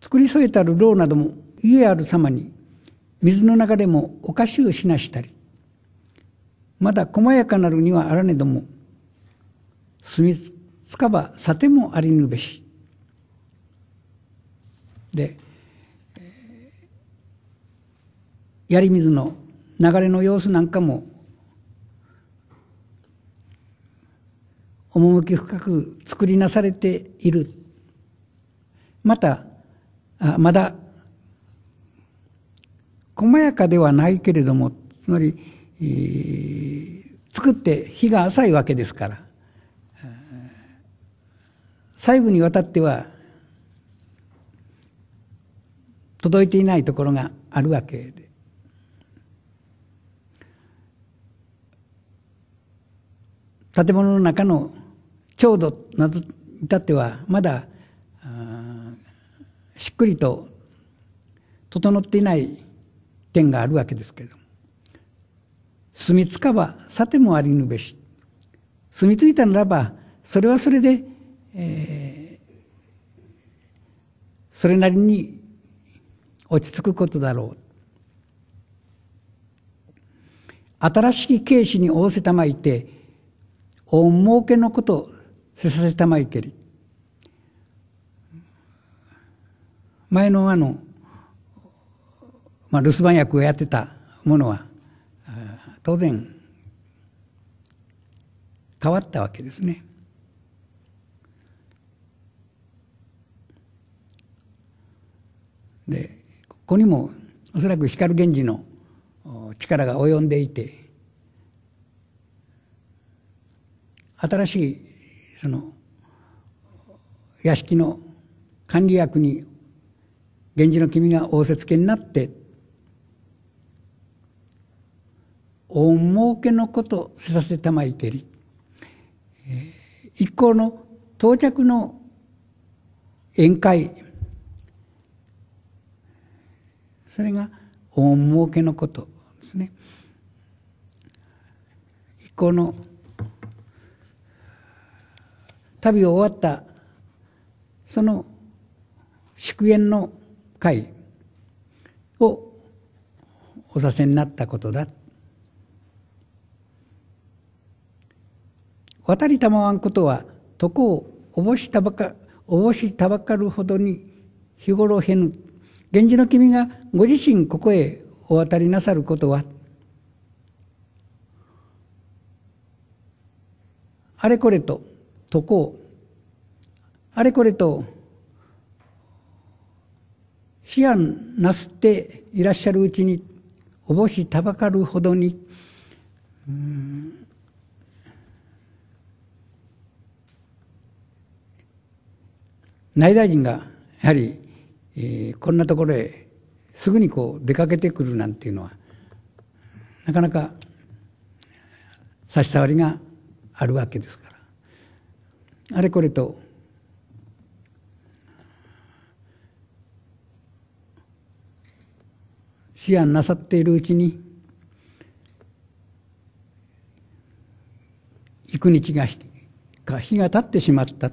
作り添えたる牢なども家ある様に水の中でもお菓子をしなしたりまだ細やかなるにはあらねども住みつかばさてもありぬべしでやり水の流れの様子なんかも趣深く作りなされているまたまだ細やかではないけれどもつまり、作って日が浅いわけですから細部にわたっては届いていないところがあるわけで建物の中のうどなど至ってはまだしっくりと整っていない点があるわけですけれども住みつかばさてもありぬべし住み着いたならばそれはそれで、えー、それなりに落ち着くことだろう新しき軽視に仰せたまいて大儲けのことせさせたまいけり前のあの、まあ、留守番役をやってたものは、当然、変わったわけですね。で、ここにも、おそらく光源氏の力が及んでいて、新しい、その、屋敷の管理役に源氏の君が仰せつけになって大儲けのことせさせたまいけり、えー、一行の到着の宴会それが大儲けのことですね一行の旅を終わったその祝宴の会をおさせになったことだ渡りたまわんことは床をおぼしたばかおぼしたばかるほどに日頃へぬ源氏の君がご自身ここへお渡りなさることはあれこれと床をあれこれと思案なすっていらっしゃるうちにおぼしたばかるほどに内大臣がやはり、えー、こんなところへすぐにこう出かけてくるなんていうのはなかなか差し障りがあるわけですからあれこれと思案なさっているうちに幾日が日が経ってしまった